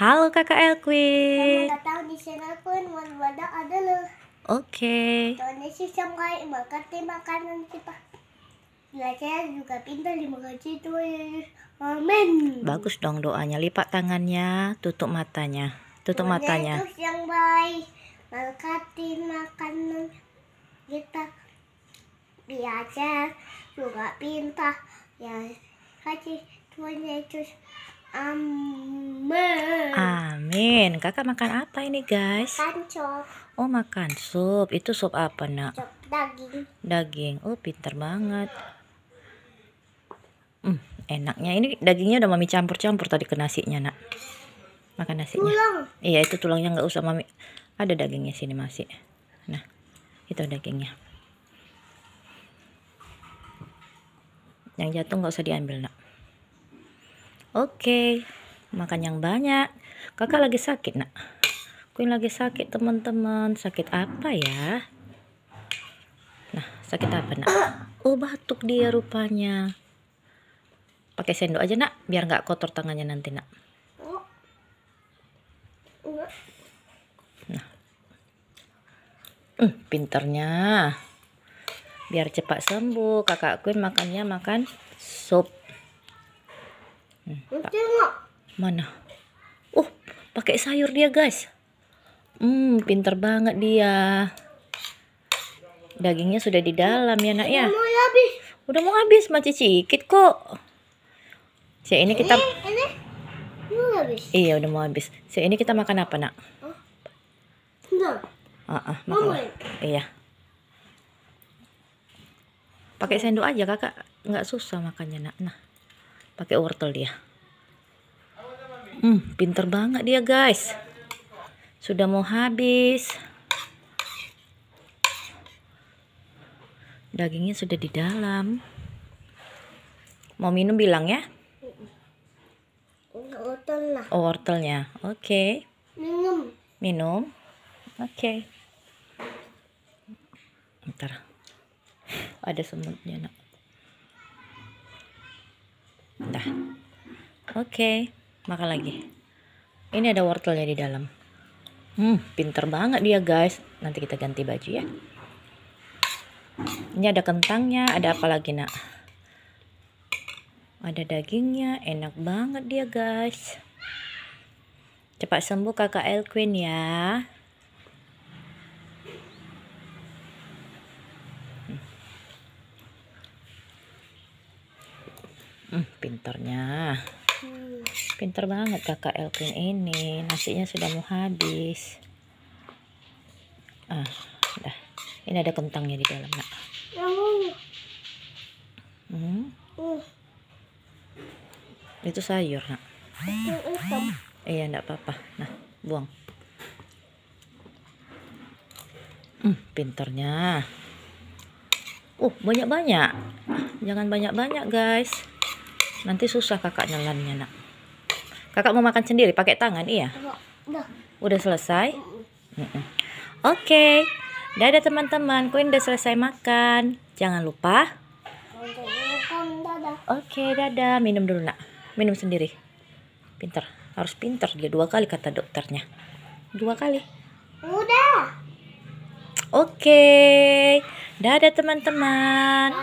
Halo kakak Elkwi Selamat datang di channel Queen ada lo, Oke. Tuan Desi sistem makati makanan kita. Belajar juga pintar di mengaji itu. Ya, ya, ya. Amin. Bagus dong doanya. Lipat tangannya, tutup matanya. Tutup Tony matanya. Terus yang baik makati makanan kita. Belajar juga pintar. Ya, tuan Tuhan Yesus Amin. Amin. Kakak makan apa ini, guys? Makan sup. Oh, makan sup. Itu sup apa, Nak? Sup daging. Daging. Oh, pintar banget. Hmm, enaknya ini dagingnya udah mami campur-campur tadi ke nasinya, Nak. Makan nasinya. Tulang. Iya, itu tulangnya nggak usah mami. Ada dagingnya sini masih. Nah, itu dagingnya. Yang jatuh nggak usah diambil, Nak. Oke, okay. makan yang banyak. Kakak lagi sakit, nak. Queen lagi sakit, teman-teman. Sakit apa ya? Nah, sakit apa, nak? Oh, batuk dia rupanya. Pakai sendok aja, nak. Biar nggak kotor tangannya nanti, nak. Nah. Hmm, pinternya. Biar cepat sembuh. Kakak Queen makannya makan sup. Hmm, Mana? Oh, pakai sayur dia, guys. Hmm, pinter banget dia. Dagingnya sudah di dalam ya, Nak ya. Udah mau habis. Udah mau habis, masih cicit kok. Si ini kita ini, ini habis. Iya, udah mau habis. Si ini kita makan apa, Nak? Ah, Ah makan. Iya. Pakai sendok aja, Kakak. Enggak susah makannya, Nak. Nah pakai wortel dia hmm pinter banget dia guys sudah mau habis dagingnya sudah di dalam mau minum bilang ya wortelnya oh wortelnya oke okay. minum minum oke okay. ntar ada semutnya nak Oke, makan lagi. Ini ada wortelnya di dalam. Hmm, pinter banget dia guys. Nanti kita ganti baju ya. Ini ada kentangnya, ada apa lagi nak? Ada dagingnya, enak banget dia guys. Cepat sembuh kakak Elquin ya. Hmm, pinternya. Pinter banget kakak Elkin ini. Nasinya sudah mau habis. Ah, dah. Ini ada kentangnya di dalam, nak. Hmm. Itu sayur, nak. Iya, enggak apa-apa. Nah, buang. Hmm, pinternya. Uh, banyak-banyak. Jangan banyak-banyak, guys. Nanti susah kakak nyelannya, nak. Kakak mau makan sendiri pakai tangan, iya? Udah. selesai? Oke. Okay. Dadah teman-teman, Queen udah selesai makan. Jangan lupa. Oke, okay, dadah. Minum dulu, Nak. Minum sendiri. Pinter. Harus pinter dia dua kali kata dokternya. Dua kali. Udah. Oke. Okay. Dadah teman-teman.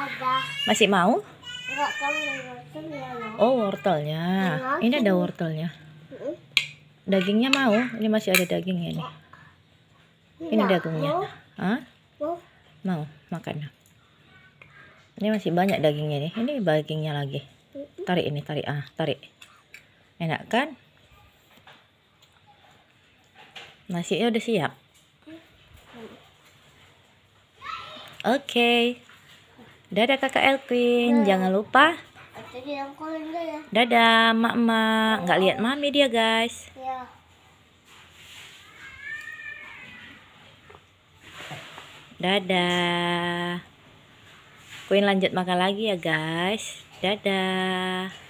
Masih mau? Enggak, kamu Ya. oh wortelnya iya. ini ada wortelnya dagingnya mau ini masih ada dagingnya nih iya. ini dagingnya Hah? mau makan ini masih banyak dagingnya nih ini dagingnya lagi tarik ini tarik ah tarik enak kan nasinya udah siap oke okay. dadah kakak Elvin jangan lupa Ya? Dadah, mak-mak. Nggak lihat mami dia, guys. Dada, ya. Dadah. Queen lanjut makan lagi ya, guys. Dadah.